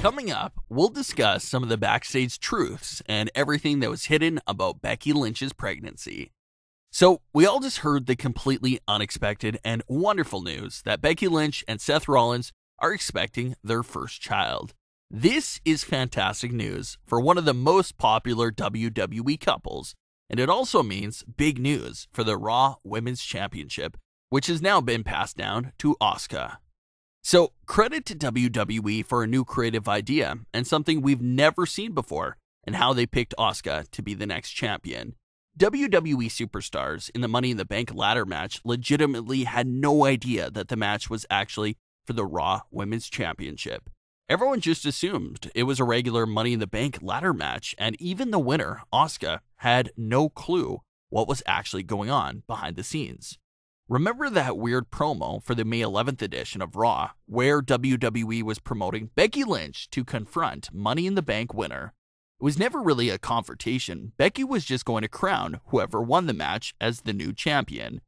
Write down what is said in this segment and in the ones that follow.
Coming up, we'll discuss some of the backstage truths and everything that was hidden about Becky Lynch's pregnancy. So, we all just heard the completely unexpected and wonderful news that Becky Lynch and Seth Rollins are expecting their first child. This is fantastic news for one of the most popular WWE couples, and it also means big news for the Raw Women's Championship, which has now been passed down to Oscar. So, credit to WWE for a new creative idea and something we've never seen before, and how they picked Oscar to be the next champion. WWE superstars in the Money in the Bank ladder match legitimately had no idea that the match was actually for the Raw Women's Championship. Everyone just assumed it was a regular Money in the Bank ladder match, and even the winner, Oscar, had no clue what was actually going on behind the scenes. Remember that weird promo for the May 11th edition of Raw, where WWE was promoting Becky Lynch to confront Money in the Bank winner? It was never really a confrontation, Becky was just going to crown whoever won the match as the new champion.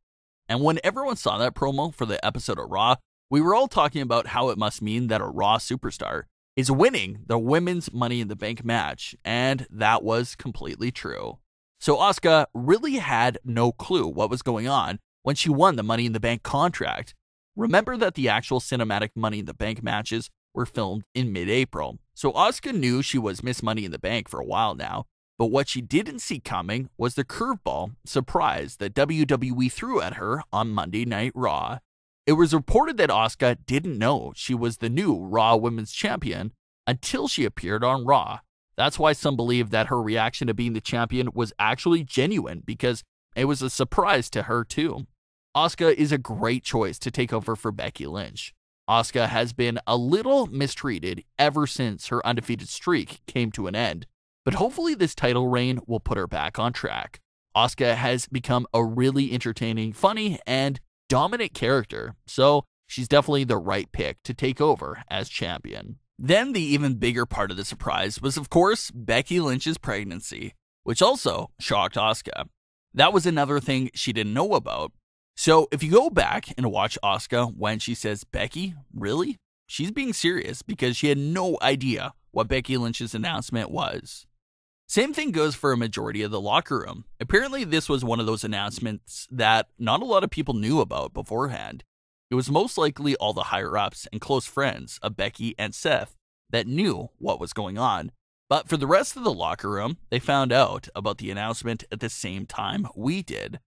And when everyone saw that promo for the episode of Raw, we were all talking about how it must mean that a Raw superstar is winning the women's Money in the Bank match, and that was completely true. So Asuka really had no clue what was going on when she won the Money in the Bank contract. Remember that the actual cinematic Money in the Bank matches were filmed in mid April, so Asuka knew she was Miss Money in the Bank for a while now. But what she didn't see coming was the curveball surprise that WWE threw at her on Monday Night Raw. It was reported that Asuka didn't know she was the new Raw Women's Champion until she appeared on Raw. That's why some believe that her reaction to being the champion was actually genuine because it was a surprise to her too. Asuka is a great choice to take over for Becky Lynch. Asuka has been a little mistreated ever since her undefeated streak came to an end, but hopefully this title reign will put her back on track. Asuka has become a really entertaining, funny, and dominant character, so she's definitely the right pick to take over as champion. Then the even bigger part of the surprise was, of course, Becky Lynch's pregnancy, which also shocked Asuka. That was another thing she didn't know about. So if you go back and watch Oscar when she says, Becky, really? She's being serious because she had no idea what Becky Lynch's announcement was. Same thing goes for a majority of the locker room. Apparently, this was one of those announcements that not a lot of people knew about beforehand. It was most likely all the higher ups and close friends of Becky and Seth that knew what was going on. But for the rest of the locker room, they found out about the announcement at the same time we did.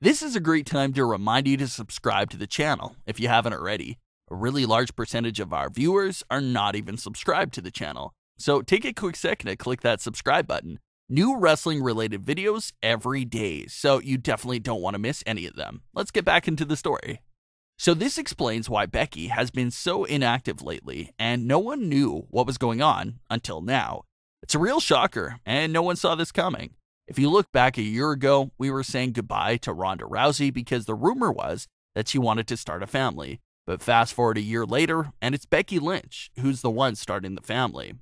This is a great time to remind you to subscribe to the channel if you haven't already. A really large percentage of our viewers are not even subscribed to the channel, so take a quick second to click that subscribe button. New wrestling related videos every day, so you definitely don't want to miss any of them. Let's get back into the story. So, this explains why Becky has been so inactive lately, and no one knew what was going on until now. It's a real shocker, and no one saw this coming. If you look back a year ago, we were saying goodbye to Ronda Rousey because the rumor was that she wanted to start a family. But fast forward a year later, and it's Becky Lynch who's the one starting the family.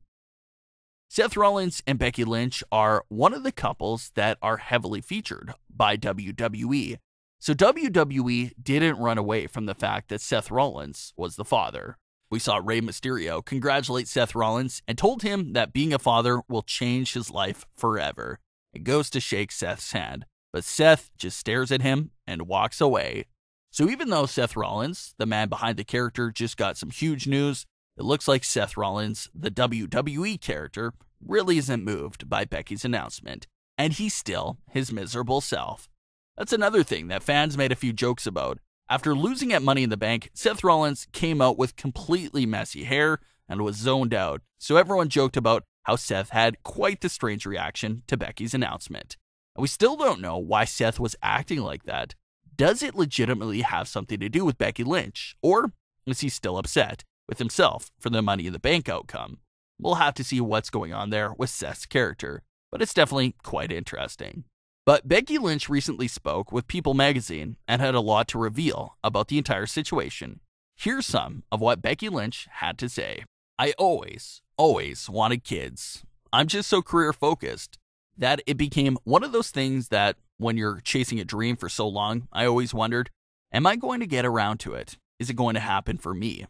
Seth Rollins and Becky Lynch are one of the couples that are heavily featured by WWE. So WWE didn't run away from the fact that Seth Rollins was the father. We saw Rey Mysterio congratulate Seth Rollins and told him that being a father will change his life forever and goes to shake Seth's hand, but Seth just stares at him and walks away. So even though Seth Rollins, the man behind the character, just got some huge news, it looks like Seth Rollins, the WWE character, really isn't moved by Becky's announcement, and he's still his miserable self. That's another thing that fans made a few jokes about. After losing at Money in the Bank, Seth Rollins came out with completely messy hair and was zoned out, so everyone joked about how Seth had quite the strange reaction to Becky's announcement. And we still don't know why Seth was acting like that. Does it legitimately have something to do with Becky Lynch? Or is he still upset with himself for the money in the bank outcome? We'll have to see what's going on there with Seth's character, but it's definitely quite interesting. But Becky Lynch recently spoke with People magazine and had a lot to reveal about the entire situation. Here's some of what Becky Lynch had to say. I always, always wanted kids. I'm just so career focused that it became one of those things that when you're chasing a dream for so long, I always wondered, am I going to get around to it? Is it going to happen for me?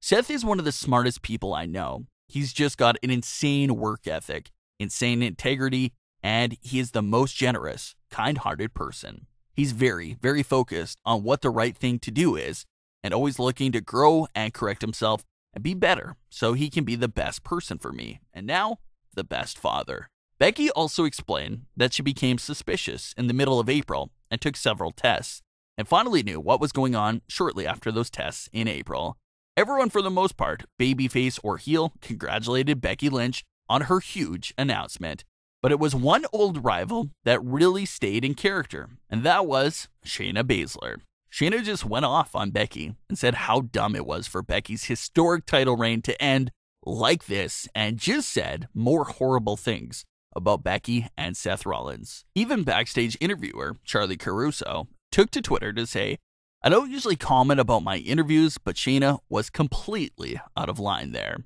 Seth is one of the smartest people I know. He's just got an insane work ethic, insane integrity, and he is the most generous, kind hearted person. He's very, very focused on what the right thing to do is and always looking to grow and correct himself and be better so he can be the best person for me, and now, the best father. Becky also explained that she became suspicious in the middle of April and took several tests, and finally knew what was going on shortly after those tests in April. Everyone, for the most part, babyface or heel, congratulated Becky Lynch on her huge announcement. But it was one old rival that really stayed in character, and that was Shayna Baszler. Shayna just went off on Becky and said how dumb it was for Becky's historic title reign to end like this and just said more horrible things about Becky and Seth Rollins. Even backstage interviewer Charlie Caruso took to Twitter to say, I don't usually comment about my interviews, but Shayna was completely out of line there.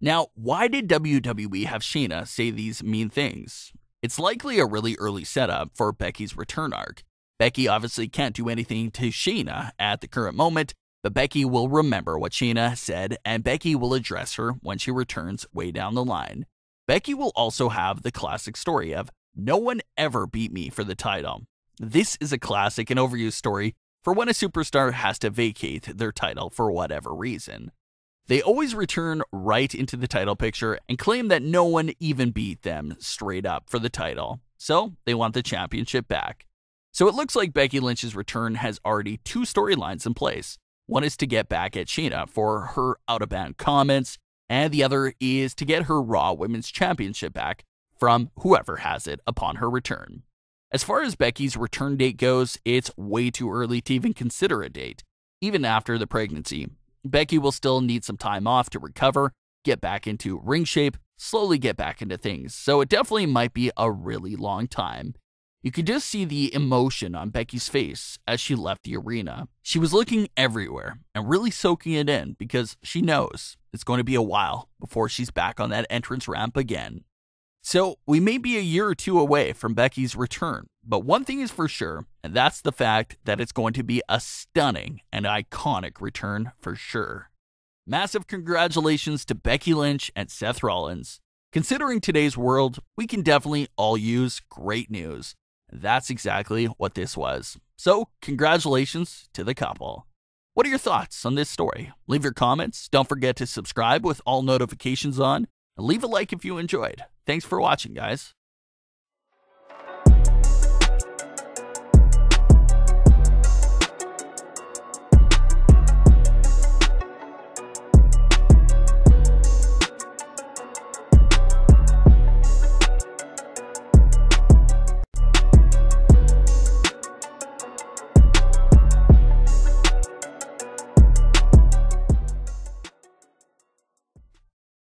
Now, why did WWE have Shayna say these mean things? It's likely a really early setup for Becky's return arc. Becky obviously can't do anything to Sheena at the current moment, but Becky will remember what Sheena said and Becky will address her when she returns way down the line. Becky will also have the classic story of no one ever beat me for the title. This is a classic and overused story for when a superstar has to vacate their title for whatever reason. They always return right into the title picture and claim that no one even beat them straight up for the title, so they want the championship back. So it looks like Becky Lynch's return has already two storylines in place. One is to get back at Sheena for her out of bounds comments, and the other is to get her Raw Women's Championship back from whoever has it upon her return. As far as Becky's return date goes, it's way too early to even consider a date, even after the pregnancy. Becky will still need some time off to recover, get back into ring shape, slowly get back into things, so it definitely might be a really long time you could just see the emotion on Becky's face as she left the arena. She was looking everywhere and really soaking it in because she knows it's going to be a while before she's back on that entrance ramp again. So, we may be a year or two away from Becky's return, but one thing is for sure, and that's the fact that it's going to be a stunning and iconic return for sure. Massive congratulations to Becky Lynch and Seth Rollins. Considering today's world, we can definitely all use great news. That's exactly what this was. So, congratulations to the couple. What are your thoughts on this story? Leave your comments. Don't forget to subscribe with all notifications on. And leave a like if you enjoyed. Thanks for watching, guys.